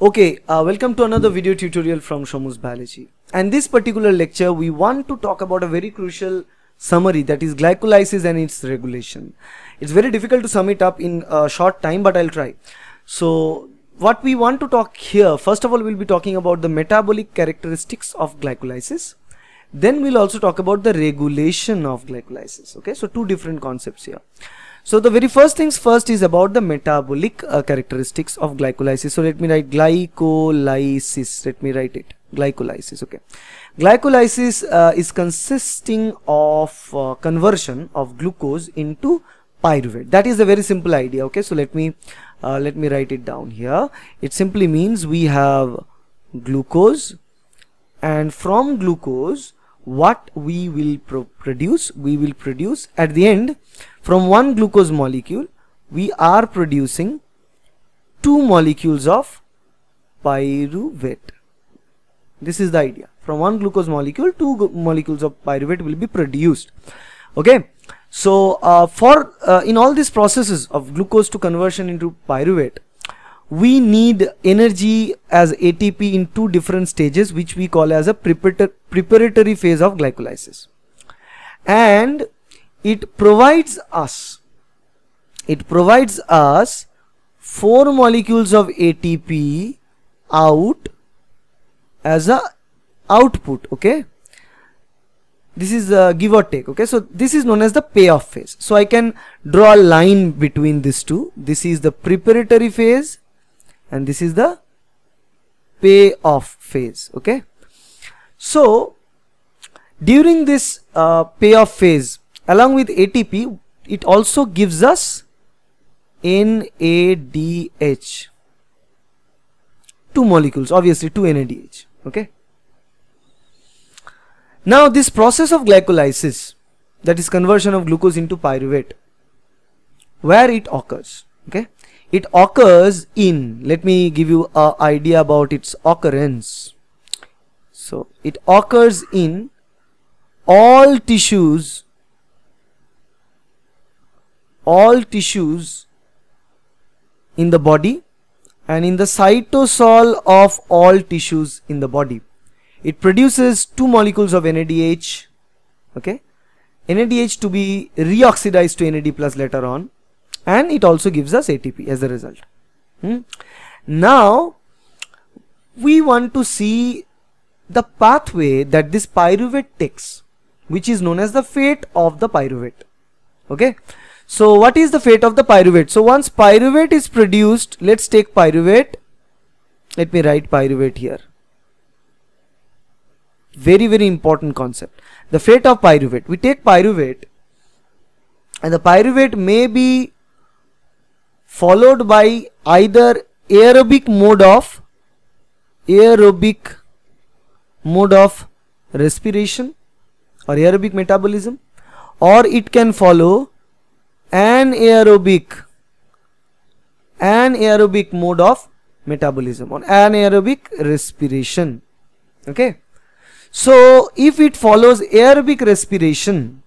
Okay, uh, welcome to another video tutorial from Shomus Biology. And this particular lecture, we want to talk about a very crucial summary that is glycolysis and its regulation. It's very difficult to sum it up in a short time, but I'll try. So what we want to talk here, first of all, we'll be talking about the metabolic characteristics of glycolysis. Then we'll also talk about the regulation of glycolysis. Okay, so two different concepts here. So the very first things first is about the metabolic uh, characteristics of glycolysis. So let me write glycolysis. Let me write it glycolysis. Okay, glycolysis uh, is consisting of uh, conversion of glucose into pyruvate. That is a very simple idea. Okay, so let me uh, let me write it down here. It simply means we have glucose and from glucose what we will pro produce we will produce at the end from one glucose molecule we are producing two molecules of pyruvate this is the idea from one glucose molecule two molecules of pyruvate will be produced okay so uh, for uh, in all these processes of glucose to conversion into pyruvate we need energy as ATP in two different stages which we call as a preparatory phase of glycolysis and it provides us it provides us four molecules of ATP out as a output okay this is a give or take okay so this is known as the payoff phase so I can draw a line between these two this is the preparatory phase and this is the payoff phase okay so during this uh, payoff phase along with ATP it also gives us NADH two molecules obviously two NADH okay now this process of glycolysis that is conversion of glucose into pyruvate where it occurs okay it occurs in let me give you an idea about its occurrence so it occurs in all tissues all tissues in the body and in the cytosol of all tissues in the body it produces two molecules of NADH okay NADH to be reoxidized to NAD plus later on and it also gives us ATP as a result. Hmm? Now we want to see the pathway that this pyruvate takes which is known as the fate of the pyruvate. Okay. So what is the fate of the pyruvate? So once pyruvate is produced, let's take pyruvate. Let me write pyruvate here. Very, very important concept. The fate of pyruvate. We take pyruvate and the pyruvate may be followed by either aerobic mode of aerobic mode of respiration or aerobic metabolism or it can follow anaerobic anaerobic mode of metabolism or anaerobic respiration okay so if it follows aerobic respiration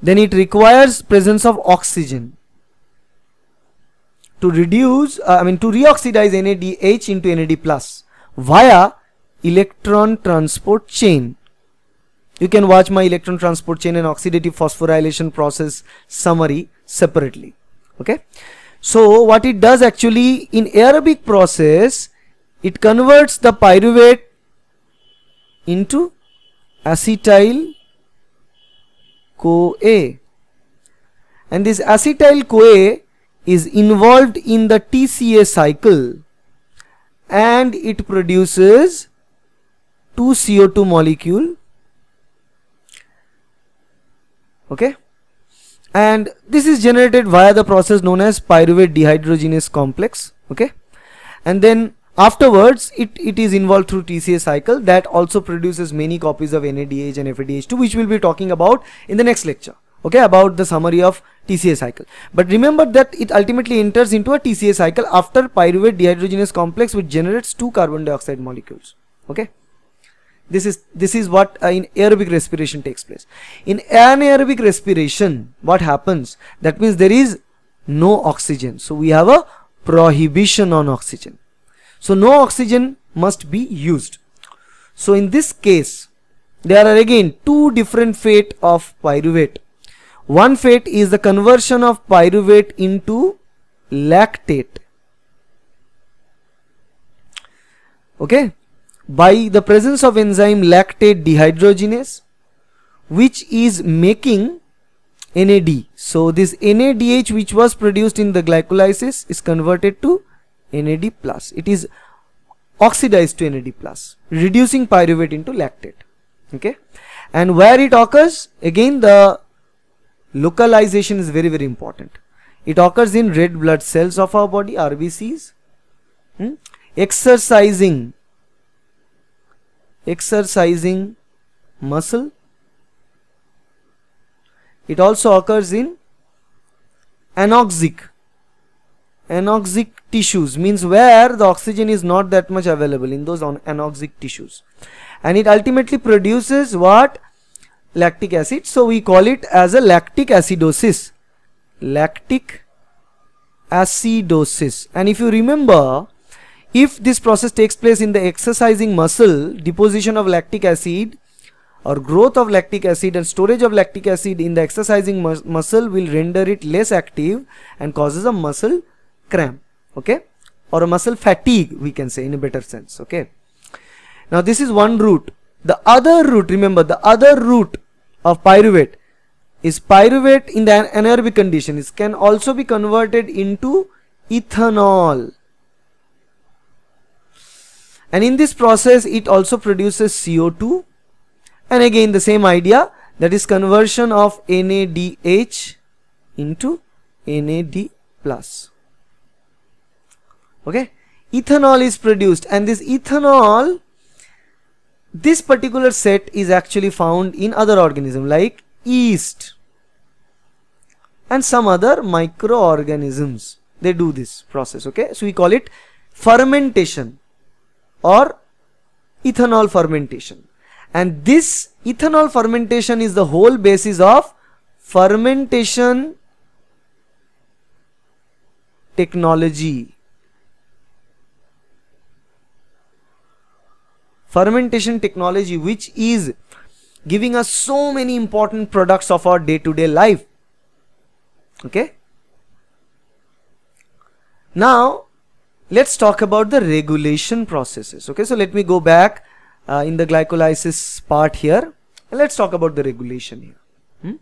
then it requires presence of oxygen to reduce, uh, I mean to reoxidize NADH into NAD plus via electron transport chain. You can watch my electron transport chain and oxidative phosphorylation process summary separately. Okay. So what it does actually in aerobic process, it converts the pyruvate into acetyl CoA and this acetyl CoA is involved in the TCA cycle and it produces two CO2 molecule okay and this is generated via the process known as pyruvate dehydrogenase complex okay and then afterwards it, it is involved through TCA cycle that also produces many copies of NADH and FADH2 which we'll be talking about in the next lecture okay about the summary of TCA cycle but remember that it ultimately enters into a TCA cycle after pyruvate dehydrogenase complex which generates two carbon dioxide molecules okay this is this is what uh, in aerobic respiration takes place in anaerobic respiration what happens that means there is no oxygen so we have a prohibition on oxygen so no oxygen must be used so in this case there are again two different fate of pyruvate one fate is the conversion of pyruvate into lactate. Okay, by the presence of enzyme lactate dehydrogenase, which is making NAD. So this NADH which was produced in the glycolysis is converted to NAD plus. It is oxidized to NAD plus, reducing pyruvate into lactate. Okay, and where it occurs again the localization is very very important it occurs in red blood cells of our body rbcs hmm? exercising exercising muscle it also occurs in anoxic anoxic tissues means where the oxygen is not that much available in those on anoxic tissues and it ultimately produces what lactic acid so we call it as a lactic acidosis lactic acidosis and if you remember if this process takes place in the exercising muscle deposition of lactic acid or growth of lactic acid and storage of lactic acid in the exercising muscle will render it less active and causes a muscle cramp okay or a muscle fatigue we can say in a better sense okay now this is one route the other route remember the other route of pyruvate is pyruvate in the anaerobic condition can also be converted into ethanol and in this process it also produces CO2 and again the same idea that is conversion of NADH into NAD plus okay ethanol is produced and this ethanol this particular set is actually found in other organisms like yeast and some other microorganisms. They do this process, okay? So we call it fermentation or ethanol fermentation. And this ethanol fermentation is the whole basis of fermentation technology fermentation technology which is giving us so many important products of our day-to-day -day life okay now let's talk about the regulation processes okay so let me go back uh, in the glycolysis part here and let's talk about the regulation here hmm?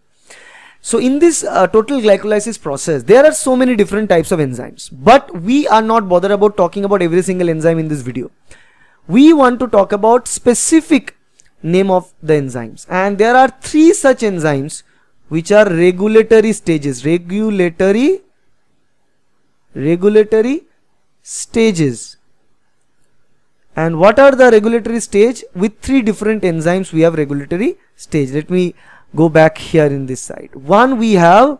so in this uh, total glycolysis process there are so many different types of enzymes but we are not bothered about talking about every single enzyme in this video we want to talk about specific name of the enzymes and there are three such enzymes which are regulatory stages regulatory regulatory stages and what are the regulatory stage with three different enzymes we have regulatory stage let me go back here in this side one we have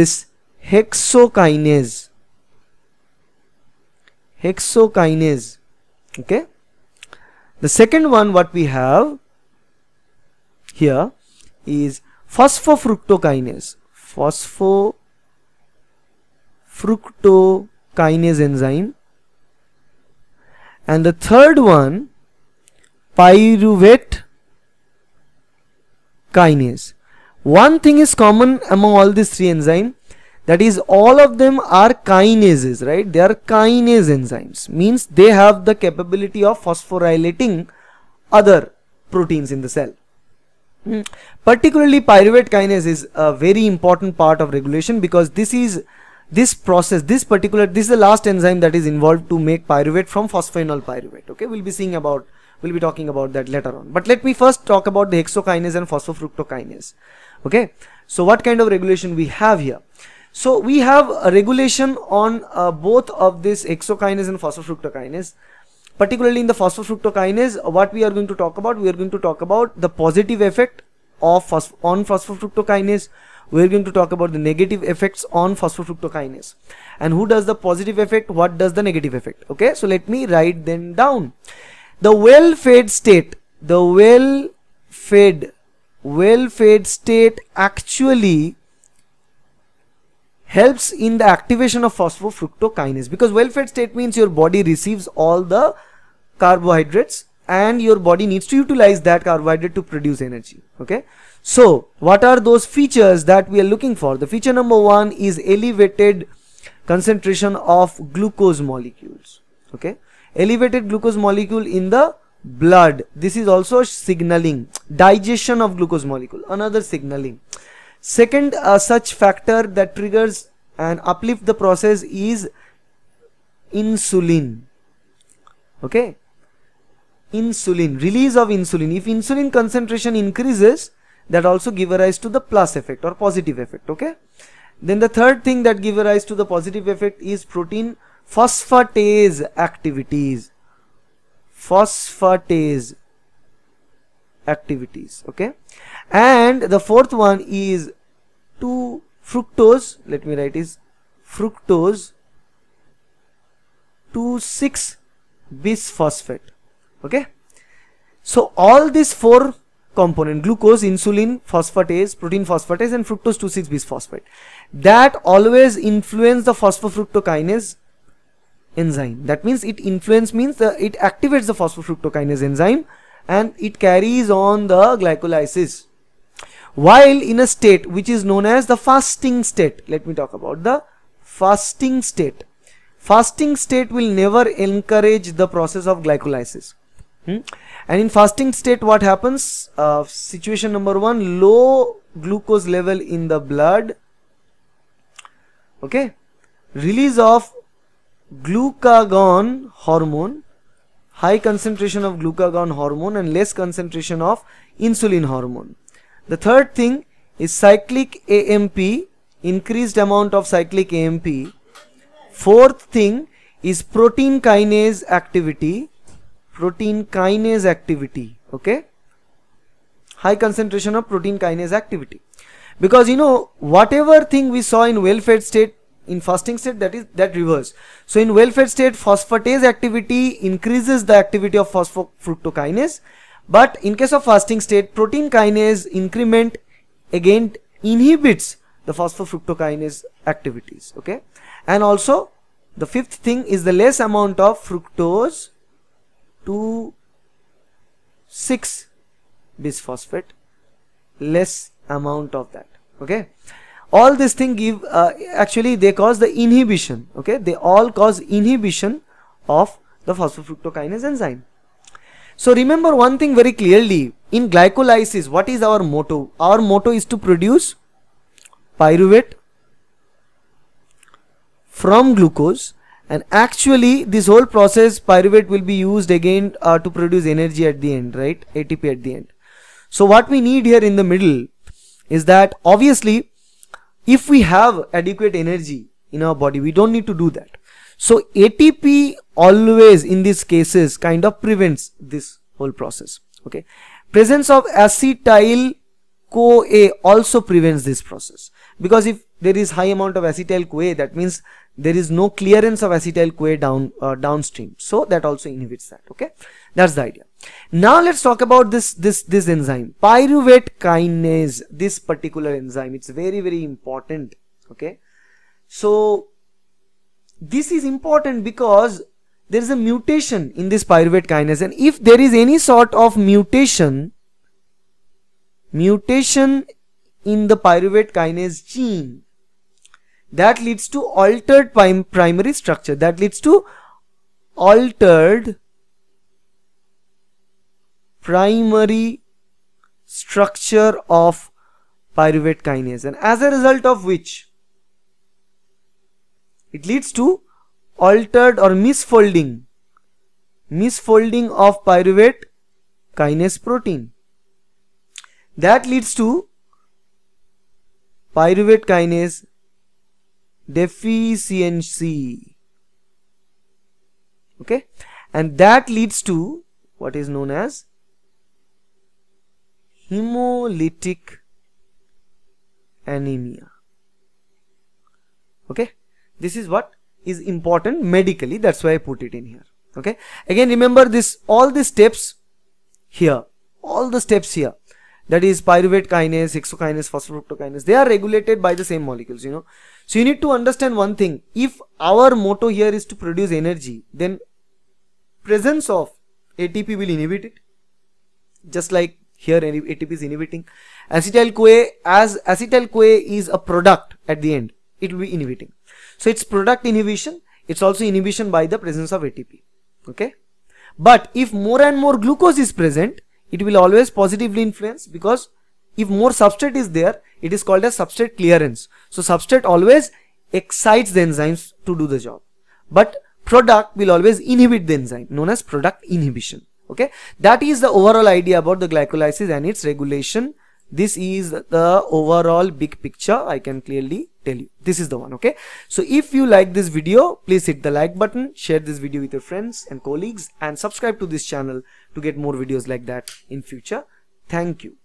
this hexokinase hexokinase okay the second one what we have here is phosphofructokinase. Phosphofructokinase enzyme. And the third one pyruvate kinase. One thing is common among all these three enzymes that is all of them are kinases right they are kinase enzymes means they have the capability of phosphorylating other proteins in the cell mm. particularly pyruvate kinase is a very important part of regulation because this is this process this particular this is the last enzyme that is involved to make pyruvate from phosphoenol pyruvate okay we'll be seeing about we'll be talking about that later on but let me first talk about the hexokinase and phosphofructokinase okay so what kind of regulation we have here so we have a regulation on uh, both of this exokinase and phosphofructokinase. Particularly in the phosphofructokinase, what we are going to talk about? We are going to talk about the positive effect of on phosphofructokinase. We are going to talk about the negative effects on phosphofructokinase. And who does the positive effect? What does the negative effect? Okay, so let me write them down. The well-fed state, the well-fed, well-fed state actually helps in the activation of phosphofructokinase because well fed state means your body receives all the carbohydrates and your body needs to utilize that carbohydrate to produce energy okay so what are those features that we are looking for the feature number one is elevated concentration of glucose molecules okay elevated glucose molecule in the blood this is also signaling digestion of glucose molecule another signaling Second uh, such factor that triggers and uplift the process is insulin. Okay. Insulin, release of insulin. If insulin concentration increases, that also give rise to the plus effect or positive effect. Okay. Then the third thing that give rise to the positive effect is protein phosphatase activities. Phosphatase activities okay and the fourth one is 2 fructose let me write is fructose 2 6 bisphosphate okay so all these four component glucose insulin phosphatase protein phosphatase and fructose 2 6 bisphosphate that always influence the phosphofructokinase enzyme that means it influence means the, it activates the phosphofructokinase enzyme and it carries on the glycolysis. While in a state which is known as the fasting state, let me talk about the fasting state. Fasting state will never encourage the process of glycolysis. Hmm? And in fasting state, what happens? Uh, situation number one, low glucose level in the blood. Okay. Release of glucagon hormone high concentration of glucagon hormone and less concentration of insulin hormone. The third thing is cyclic AMP, increased amount of cyclic AMP. Fourth thing is protein kinase activity, protein kinase activity, okay? High concentration of protein kinase activity. Because you know, whatever thing we saw in well-fed state in fasting state that is that reverse so in well fed state phosphatase activity increases the activity of phosphofructokinase but in case of fasting state protein kinase increment again inhibits the phosphofructokinase activities okay and also the fifth thing is the less amount of fructose to 6 bisphosphate less amount of that okay all these things give uh, actually they cause the inhibition okay they all cause inhibition of the phosphofructokinase enzyme so remember one thing very clearly in glycolysis what is our motto our motto is to produce pyruvate from glucose and actually this whole process pyruvate will be used again uh, to produce energy at the end right ATP at the end so what we need here in the middle is that obviously if we have adequate energy in our body we don't need to do that so ATP always in these cases kind of prevents this whole process okay presence of acetyl CoA also prevents this process because if there is high amount of acetyl CoA that means there is no clearance of acetyl CoA down uh, downstream so that also inhibits that okay that's the idea now let's talk about this, this, this enzyme, pyruvate kinase, this particular enzyme. It's very, very important. Okay. So this is important because there is a mutation in this pyruvate kinase and if there is any sort of mutation, mutation in the pyruvate kinase gene that leads to altered prim primary structure that leads to altered primary structure of pyruvate kinase and as a result of which it leads to altered or misfolding misfolding of pyruvate kinase protein that leads to pyruvate kinase deficiency okay and that leads to what is known as hemolytic anemia okay this is what is important medically that's why i put it in here okay again remember this all the steps here all the steps here that is pyruvate kinase hexokinase phosphofructokinase they are regulated by the same molecules you know so you need to understand one thing if our motto here is to produce energy then presence of atp will inhibit it just like here ATP is inhibiting. Acetyl-CoA as acetyl-CoA is a product at the end, it will be inhibiting. So it's product inhibition, it's also inhibition by the presence of ATP. Okay. But if more and more glucose is present, it will always positively influence because if more substrate is there, it is called as substrate clearance. So substrate always excites the enzymes to do the job. But product will always inhibit the enzyme known as product inhibition okay that is the overall idea about the glycolysis and its regulation this is the overall big picture i can clearly tell you this is the one okay so if you like this video please hit the like button share this video with your friends and colleagues and subscribe to this channel to get more videos like that in future thank you